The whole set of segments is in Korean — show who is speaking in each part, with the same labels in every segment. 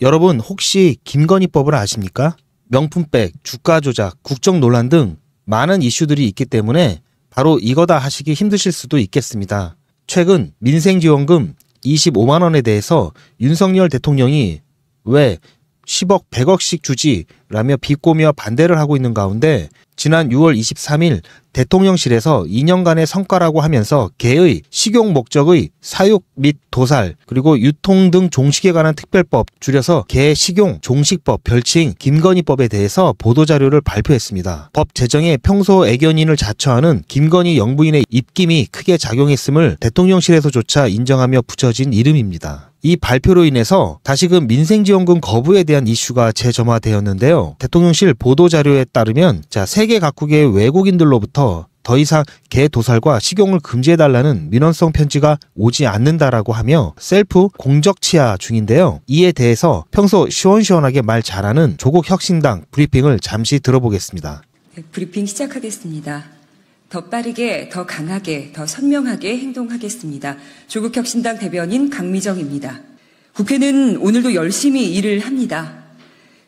Speaker 1: 여러분 혹시 김건희법을 아십니까? 명품백, 주가 조작, 국정 논란 등 많은 이슈들이 있기 때문에 바로 이거다 하시기 힘드실 수도 있겠습니다. 최근 민생지원금 25만원에 대해서 윤석열 대통령이 왜 10억, 100억씩 주지라며 비꼬며 반대를 하고 있는 가운데 지난 6월 23일 대통령실에서 2년간의 성과라고 하면서 개의 식용 목적의 사육 및 도살 그리고 유통 등 종식에 관한 특별법 줄여서 개 식용 종식법 별칭 김건희법에 대해서 보도자료를 발표했습니다. 법 제정에 평소 애견인을 자처하는 김건희 영부인의 입김이 크게 작용했음을 대통령실에서조차 인정하며 붙여진 이름입니다. 이 발표로 인해서 다시금 민생지원금 거부에 대한 이슈가 재점화되었는데요. 대통령실 보도자료에 따르면 자, 세계 각국의 외국인들로부터 더 이상 개 도살과 식용을 금지해달라는 민원성 편지가 오지 않는다라고 하며 셀프 공적치하 중인데요. 이에 대해서 평소 시원시원하게 말 잘하는 조국 혁신당 브리핑을 잠시 들어보겠습니다.
Speaker 2: 네, 브리핑 시작하겠습니다. 더 빠르게, 더 강하게, 더 선명하게 행동하겠습니다. 조국혁신당 대변인 강미정입니다. 국회는 오늘도 열심히 일을 합니다.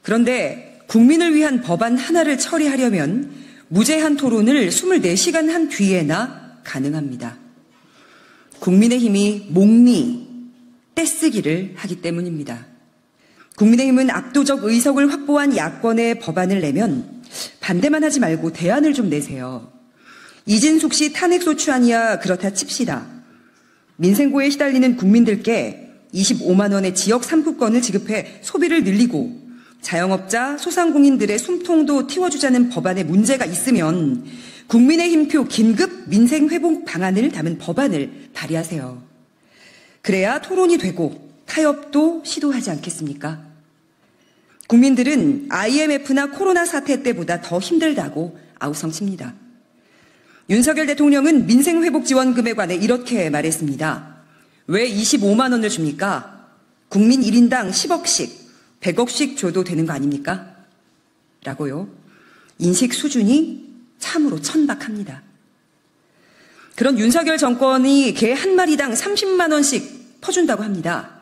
Speaker 2: 그런데 국민을 위한 법안 하나를 처리하려면 무제한 토론을 24시간 한 뒤에나 가능합니다. 국민의힘이 목리, 떼쓰기를 하기 때문입니다. 국민의힘은 압도적 의석을 확보한 야권의 법안을 내면 반대만 하지 말고 대안을 좀 내세요. 이진숙 씨 탄핵소추안이야 그렇다 칩시다. 민생고에 시달리는 국민들께 25만 원의 지역 상품권을 지급해 소비를 늘리고 자영업자, 소상공인들의 숨통도 틔워주자는 법안에 문제가 있으면 국민의힘표 긴급 민생 회복 방안을 담은 법안을 발의하세요. 그래야 토론이 되고 타협도 시도하지 않겠습니까? 국민들은 IMF나 코로나 사태 때보다 더 힘들다고 아우성칩니다. 윤석열 대통령은 민생회복 지원금에 관해 이렇게 말했습니다. 왜 25만 원을 줍니까? 국민 1인당 10억씩, 100억씩 줘도 되는 거 아닙니까? 라고요. 인식 수준이 참으로 천박합니다. 그런 윤석열 정권이 개 한 마리당 30만 원씩 퍼준다고 합니다.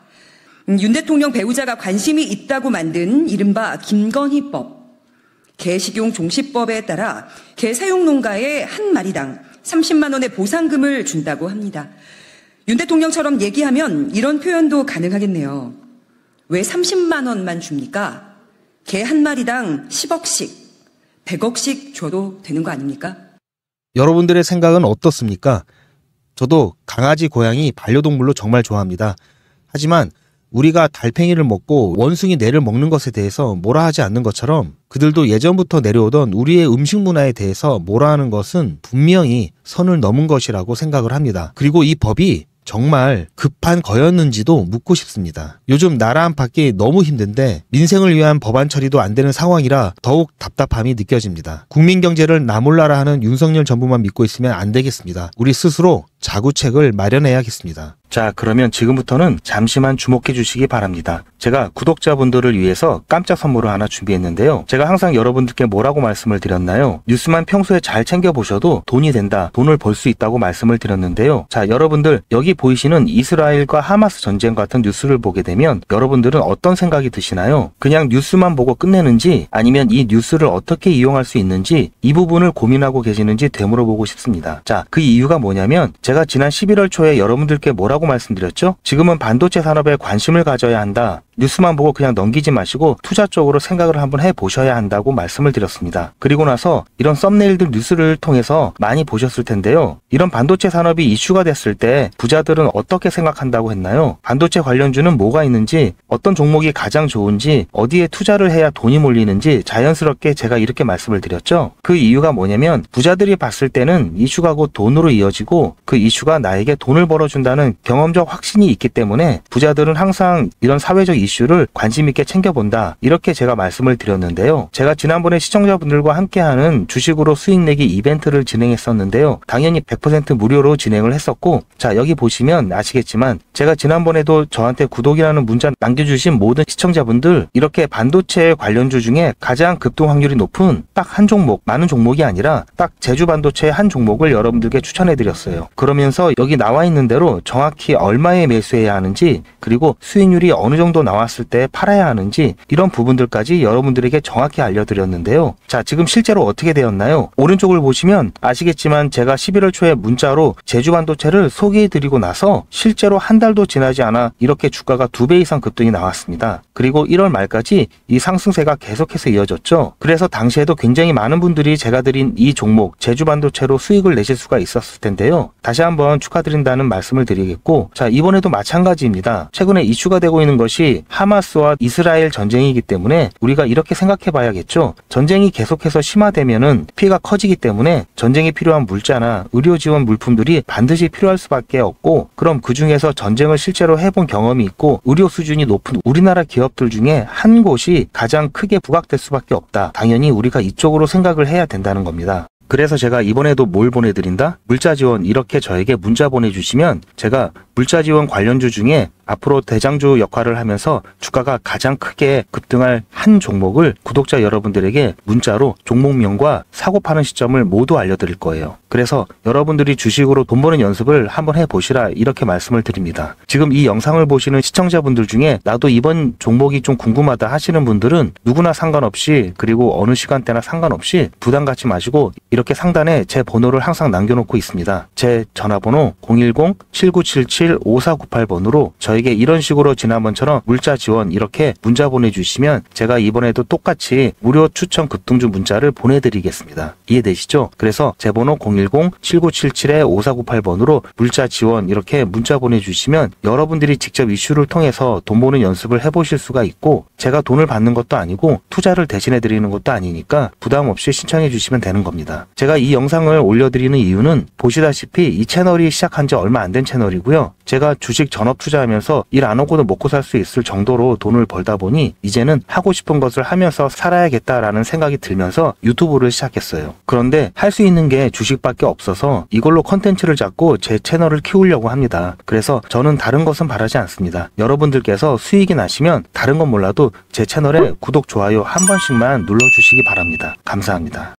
Speaker 2: 음, 윤 대통령 배우자가 관심이 있다고 만든 이른바 김건희법. 개식용 종식법에 따라 개 사용 농가에 한 마리당 30만 원의 보상금을 준다고 합니다. 윤 대통령처럼 얘기하면 이런 표현도 가능하겠네요. 왜 30만 원만 줍니까? 개 한 마리당 10억씩, 100억씩 줘도 되는 거 아닙니까?
Speaker 1: 여러분들의 생각은 어떻습니까? 저도 강아지, 고양이, 반려동물로 정말 좋아합니다. 하지만 우리가 달팽이를 먹고 원숭이 뇌를 먹는 것에 대해서 뭐라 하지 않는 것처럼 그들도 예전부터 내려오던 우리의 음식 문화에 대해서 뭐라 하는 것은 분명히 선을 넘은 것이라고 생각을 합니다. 그리고 이 법이 정말 급한 거였는지도 묻고 싶습니다. 요즘 나라 안팎이 너무 힘든데 민생을 위한 법안 처리도 안 되는 상황이라 더욱 답답함이 느껴집니다. 국민 경제를 나몰라라 하는 윤석열 정부만 믿고 있으면 안 되겠습니다. 우리 스스로 자구책을 마련해야겠습니다. 자 그러면 지금부터는 잠시만 주목해 주시기 바랍니다. 제가 구독자분들을 위해서 깜짝 선물을 하나 준비했는데요. 제가 항상 여러분들께 뭐라고 말씀을 드렸나요? 뉴스만 평소에 잘 챙겨보셔도 돈이 된다, 돈을 벌 수 있다고 말씀을 드렸는데요. 자 여러분들 여기 보이시는 이스라엘과 하마스 전쟁 같은 뉴스를 보게 되면 여러분들은 어떤 생각이 드시나요? 그냥 뉴스만 보고 끝내는지 아니면 이 뉴스를 어떻게 이용할 수 있는지 이 부분을 고민하고 계시는지 되물어보고 싶습니다. 자 그 이유가 뭐냐면 제가 지난 11월 초에 여러분들께 뭐라고 뭐라고 말씀드렸죠? 지금은 반도체 산업에 관심을 가져야 한다. 뉴스만 보고 그냥 넘기지 마시고 투자 쪽으로 생각을 한번 해보셔야 한다고 말씀을 드렸습니다. 그리고 나서 이런 썸네일들 뉴스를 통해서 많이 보셨을 텐데요. 이런 반도체 산업이 이슈가 됐을 때 부자들은 어떻게 생각한다고 했나요? 반도체 관련주는 뭐가 있는지 어떤 종목이 가장 좋은지 어디에 투자를 해야 돈이 몰리는지 자연스럽게 제가 이렇게 말씀을 드렸죠. 그 이유가 뭐냐면 부자들이 봤을 때는 이슈가 곧 돈으로 이어지고 그 이슈가 나에게 돈을 벌어준다는 경험적 확신이 있기 때문에 부자들은 항상 이런 사회적 이슈 이슈를 관심 있게 챙겨본다 이렇게 제가 말씀을 드렸는데요. 제가 지난번에 시청자분들과 함께하는 주식으로 수익 내기 이벤트를 진행했었는데요. 당연히 100% 무료로 진행을 했었고 자 여기 보시면 아시겠지만 제가 지난번에도 저한테 구독이라는 문자 남겨주신 모든 시청자분들 이렇게 반도체 관련주 중에 가장 급등 확률이 높은 딱 한 종목 많은 종목이 아니라 딱 제주 반도체 한 종목을 여러분들께 추천해 드렸어요. 그러면서 여기 나와 있는 대로 정확히 얼마에 매수해야 하는지 그리고 수익률이 어느 정도 나와 나왔을 때 팔아야 하는지 이런 부분들까지 여러분들에게 정확히 알려드렸는데요. 자, 지금 실제로 어떻게 되었나요? 오른쪽을 보시면 아시겠지만 제가 11월 초에 문자로 제주 반도체를 소개해드리고 나서 실제로 한 달도 지나지 않아 이렇게 주가가 두 배 이상 급등이 나왔습니다. 그리고 1월 말까지 이 상승세가 계속해서 이어졌죠. 그래서 당시에도 굉장히 많은 분들이 제가 드린 이 종목 제주 반도체로 수익을 내실 수가 있었을 텐데요. 다시 한번 축하드린다는 말씀을 드리겠고 자 이번에도 마찬가지입니다. 최근에 이슈가 되고 있는 것이 하마스와 이스라엘 전쟁이기 때문에 우리가 이렇게 생각해 봐야겠죠. 전쟁이 계속해서 심화되면은 피해가 커지기 때문에 전쟁에 필요한 물자나 의료 지원 물품들이 반드시 필요할 수밖에 없고 그럼 그 중에서 전쟁을 실제로 해본 경험이 있고 의료 수준이 높은 우리나라 기업들 중에 한 곳이 가장 크게 부각될 수밖에 없다. 당연히 우리가 이쪽으로 생각을 해야 된다는 겁니다. 그래서 제가 이번에도 뭘 보내드린다? 물자 지원 이렇게 저에게 문자 보내주시면 제가 물자 지원 관련주 중에 앞으로 대장주 역할을 하면서 주가가 가장 크게 급등할 한 종목을 구독자 여러분들에게 문자로 종목명과 사고 파는 시점을 모두 알려드릴 거예요. 그래서 여러분들이 주식으로 돈 버는 연습을 한번 해보시라 이렇게 말씀을 드립니다. 지금 이 영상을 보시는 시청자분들 중에 나도 이번 종목이 좀 궁금하다 하시는 분들은 누구나 상관없이 그리고 어느 시간대나 상관없이 부담 갖지 마시고 이렇게 상단에 제 번호를 항상 남겨놓고 있습니다. 제 전화번호 010-7977-5498번으로 저희 저에게 이런 식으로 지난번처럼 물자 지원 이렇게 문자 보내주시면 제가 이번에도 똑같이 무료 추천 급등주 문자를 보내드리겠습니다. 이해되시죠? 그래서 제 번호 010-7977-5498번으로 물자 지원 이렇게 문자 보내주시면 여러분들이 직접 이슈를 통해서 돈 버는 연습을 해보실 수가 있고 제가 돈을 받는 것도 아니고 투자를 대신해드리는 것도 아니니까 부담 없이 신청해 주시면 되는 겁니다. 제가 이 영상을 올려드리는 이유는 보시다시피 이 채널이 시작한 지 얼마 안 된 채널이고요. 제가 주식 전업 투자하면서 하면서 일안 하고도 먹고 살 수 있을 정도로 돈을 벌다 보니 이제는 하고 싶은 것을 하면서 살아야겠다라는 생각이 들면서 유튜브를 시작했어요. 그런데 할 수 있는 게 주식밖에 없어서 이걸로 컨텐츠를 잡고 제 채널을 키우려고 합니다. 그래서 저는 다른 것은 바라지 않습니다. 여러분들께서 수익이 나시면 다른 건 몰라도 제 채널에 구독, 좋아요 한 번씩만 눌러주시기 바랍니다. 감사합니다.